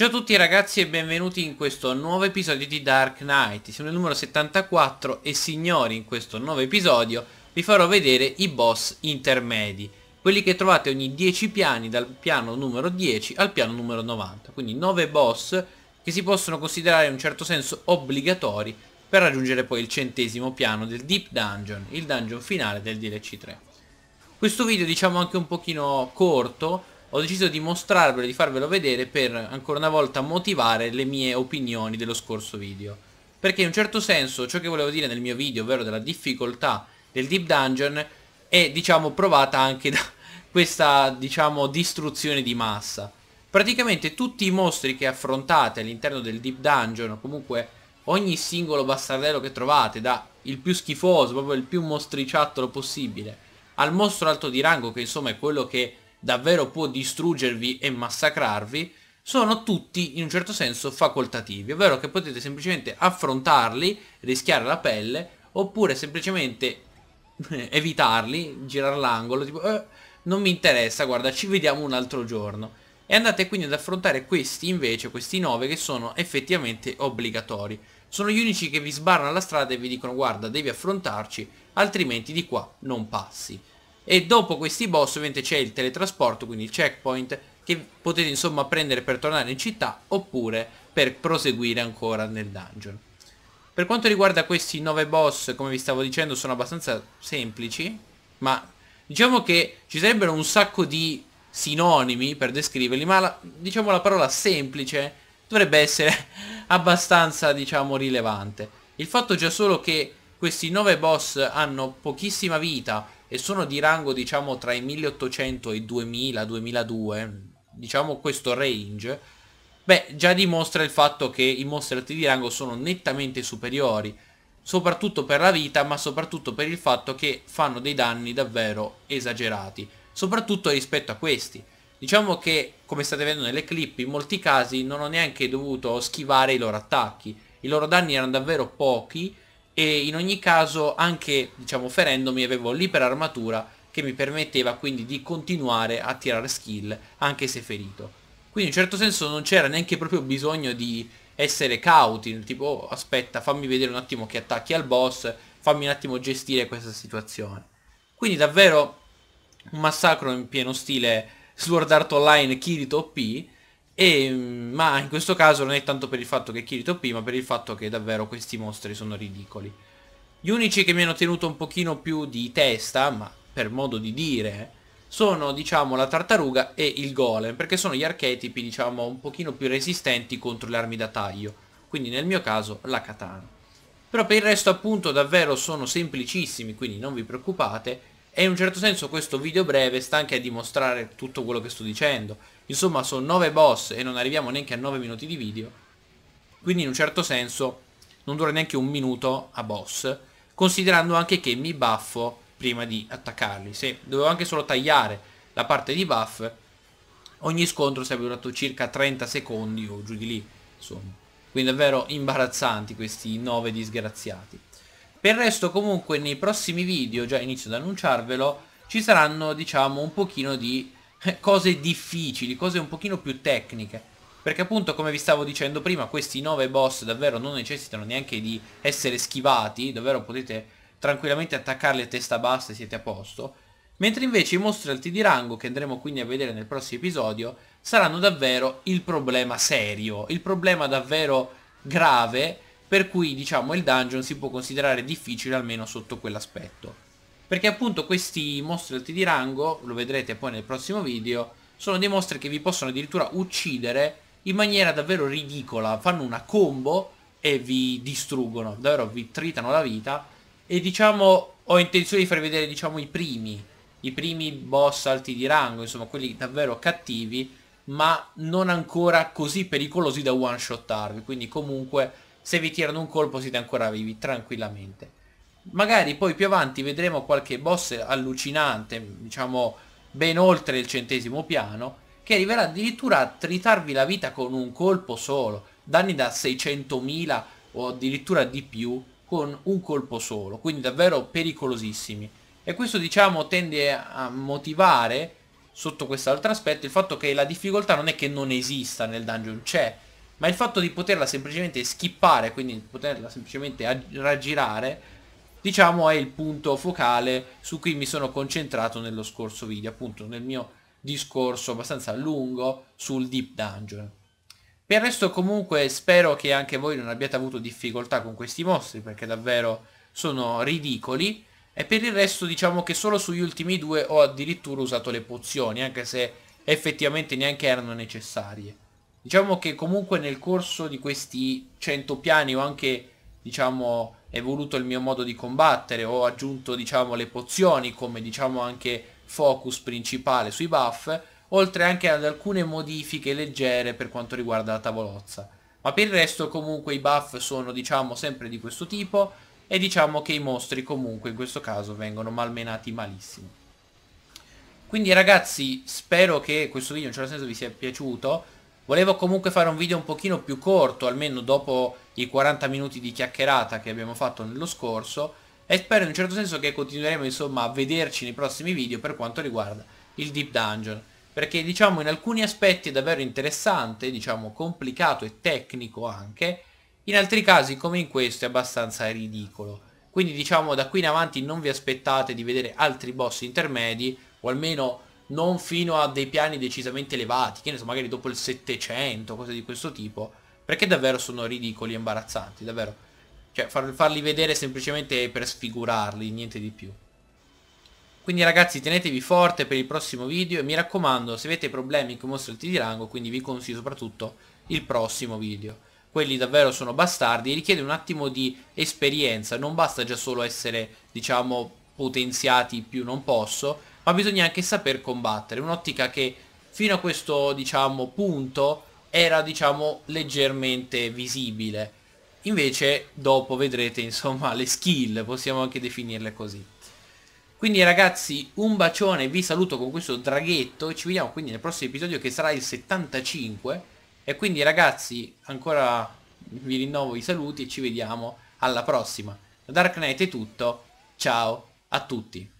Ciao a tutti ragazzi e benvenuti in questo nuovo episodio di Dark Knight Siamo nel numero 74 e signori in questo nuovo episodio vi farò vedere i boss intermedi Quelli che trovate ogni 10 piani dal piano numero 10 al piano numero 90 Quindi 9 boss che si possono considerare in un certo senso obbligatori Per raggiungere poi il centesimo piano del Deep Dungeon Il dungeon finale del DLC 3 Questo video diciamo anche un pochino corto ho deciso di mostrarvelo, di farvelo vedere per ancora una volta motivare le mie opinioni dello scorso video. Perché in un certo senso ciò che volevo dire nel mio video, ovvero della difficoltà del Deep Dungeon, è diciamo provata anche da questa diciamo distruzione di massa. Praticamente tutti i mostri che affrontate all'interno del Deep Dungeon, o comunque ogni singolo bastardello che trovate, da il più schifoso, proprio il più mostriciattolo possibile, al mostro alto di rango che insomma è quello che davvero può distruggervi e massacrarvi, sono tutti in un certo senso facoltativi, ovvero che potete semplicemente affrontarli, rischiare la pelle, oppure semplicemente eh, evitarli, girare l'angolo, tipo eh, non mi interessa, guarda, ci vediamo un altro giorno. E andate quindi ad affrontare questi invece, questi 9 che sono effettivamente obbligatori. Sono gli unici che vi sbarrano la strada e vi dicono guarda devi affrontarci, altrimenti di qua non passi. E dopo questi boss ovviamente c'è il teletrasporto, quindi il checkpoint, che potete insomma prendere per tornare in città oppure per proseguire ancora nel dungeon. Per quanto riguarda questi 9 boss, come vi stavo dicendo, sono abbastanza semplici, ma diciamo che ci sarebbero un sacco di sinonimi per descriverli, ma la, diciamo la parola semplice dovrebbe essere abbastanza, diciamo, rilevante. Il fatto già solo che questi 9 boss hanno pochissima vita e sono di rango diciamo tra i 1800 e i 2000, 2002, diciamo questo range, beh già dimostra il fatto che i mostri alti di rango sono nettamente superiori, soprattutto per la vita ma soprattutto per il fatto che fanno dei danni davvero esagerati, soprattutto rispetto a questi. Diciamo che, come state vedendo nelle clip, in molti casi non ho neanche dovuto schivare i loro attacchi. I loro danni erano davvero pochi e in ogni caso anche diciamo ferendomi avevo l'iperarmatura che mi permetteva quindi di continuare a tirare skill anche se ferito. Quindi in un certo senso non c'era neanche proprio bisogno di essere cauti, tipo oh, aspetta fammi vedere un attimo che attacchi al boss, fammi un attimo gestire questa situazione. Quindi davvero un massacro in pieno stile Sword Art Online Kirito OP e, mm, ma in questo caso non è tanto per il fatto che Kirito P, ma per il fatto che davvero questi mostri sono ridicoli. Gli unici che mi hanno tenuto un pochino più di testa, ma per modo di dire, sono diciamo la tartaruga e il golem, perché sono gli archetipi diciamo un pochino più resistenti contro le armi da taglio, quindi nel mio caso la katana. Però per il resto appunto davvero sono semplicissimi, quindi non vi preoccupate, e in un certo senso questo video breve sta anche a dimostrare tutto quello che sto dicendo, Insomma sono 9 boss e non arriviamo neanche a 9 minuti di video. Quindi in un certo senso non dura neanche un minuto a boss. Considerando anche che mi buffo prima di attaccarli. Se dovevo anche solo tagliare la parte di buff, ogni scontro sarebbe durato circa 30 secondi o giù di lì. Insomma. Quindi davvero imbarazzanti questi 9 disgraziati. Per il resto comunque nei prossimi video, già inizio ad annunciarvelo, ci saranno diciamo un pochino di cose difficili, cose un pochino più tecniche. Perché appunto come vi stavo dicendo prima questi 9 boss davvero non necessitano neanche di essere schivati, davvero potete tranquillamente attaccarli a testa bassa e siete a posto. Mentre invece i mostri alti di rango, che andremo quindi a vedere nel prossimo episodio, saranno davvero il problema serio, il problema davvero grave, per cui diciamo il dungeon si può considerare difficile almeno sotto quell'aspetto perché appunto questi mostri alti di rango, lo vedrete poi nel prossimo video, sono dei mostri che vi possono addirittura uccidere in maniera davvero ridicola, fanno una combo e vi distruggono, davvero vi tritano la vita e diciamo ho intenzione di farvi vedere diciamo i primi, i primi boss alti di rango, insomma quelli davvero cattivi ma non ancora così pericolosi da one shottarvi, quindi comunque se vi tirano un colpo siete ancora vivi tranquillamente. Magari poi più avanti vedremo qualche boss allucinante, diciamo ben oltre il centesimo piano, che arriverà addirittura a tritarvi la vita con un colpo solo, danni da 600.000 o addirittura di più con un colpo solo, quindi davvero pericolosissimi. E questo diciamo tende a motivare, sotto quest'altro aspetto, il fatto che la difficoltà non è che non esista nel dungeon, c'è, ma il fatto di poterla semplicemente skippare, quindi poterla semplicemente raggirare, diciamo è il punto focale su cui mi sono concentrato nello scorso video, appunto nel mio discorso abbastanza lungo sul Deep Dungeon. Per il resto comunque spero che anche voi non abbiate avuto difficoltà con questi mostri perché davvero sono ridicoli e per il resto diciamo che solo sugli ultimi due ho addirittura usato le pozioni anche se effettivamente neanche erano necessarie. Diciamo che comunque nel corso di questi 100 piani o anche diciamo, evoluto il mio modo di combattere, ho aggiunto diciamo, le pozioni come diciamo, anche focus principale sui buff, oltre anche ad alcune modifiche leggere per quanto riguarda la tavolozza. Ma per il resto comunque i buff sono diciamo, sempre di questo tipo e diciamo che i mostri comunque in questo caso vengono malmenati malissimo. Quindi ragazzi spero che questo video in un certo senso vi sia piaciuto Volevo comunque fare un video un pochino più corto, almeno dopo i 40 minuti di chiacchierata che abbiamo fatto nello scorso, e spero in un certo senso che continueremo insomma a vederci nei prossimi video per quanto riguarda il Deep Dungeon, perché diciamo in alcuni aspetti è davvero interessante, diciamo complicato e tecnico anche, in altri casi come in questo è abbastanza ridicolo. Quindi diciamo da qui in avanti non vi aspettate di vedere altri boss intermedi, o almeno non fino a dei piani decisamente elevati, che ne so, magari dopo il 700, cose di questo tipo, perché davvero sono ridicoli e imbarazzanti, davvero. Cioè, far, farli vedere semplicemente per sfigurarli, niente di più. Quindi ragazzi tenetevi forte per il prossimo video e mi raccomando se avete problemi con i mostretti di rango quindi vi consiglio soprattutto il prossimo video. Quelli davvero sono bastardi e richiede un attimo di esperienza, non basta già solo essere diciamo potenziati più non posso ma bisogna anche saper combattere, un'ottica che fino a questo diciamo, punto era diciamo, leggermente visibile. Invece dopo vedrete insomma le skill, possiamo anche definirle così. Quindi ragazzi un bacione, vi saluto con questo draghetto, e ci vediamo quindi nel prossimo episodio che sarà il 75 e quindi ragazzi ancora vi rinnovo i saluti e ci vediamo alla prossima. Da Dark Knight è tutto, ciao a tutti.